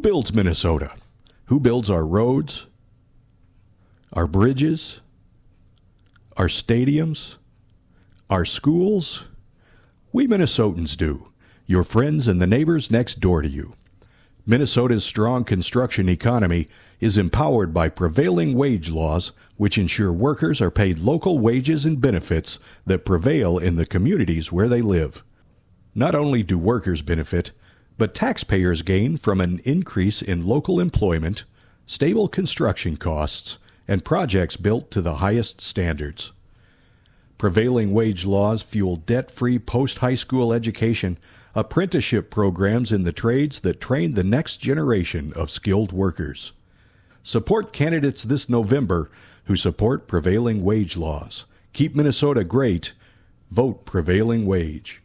Who builds Minnesota? Who builds our roads, our bridges, our stadiums, our schools? We Minnesotans do, your friends and the neighbors next door to you. Minnesota's strong construction economy is empowered by prevailing wage laws, which ensure workers are paid local wages and benefits that prevail in the communities where they live. Not only do workers benefit, but taxpayers gain from an increase in local employment, stable construction costs, and projects built to the highest standards. Prevailing wage laws fuel debt free post high school education, apprenticeship programs in the trades that train the next generation of skilled workers. Support candidates this November who support prevailing wage laws. Keep Minnesota great. Vote prevailing wage.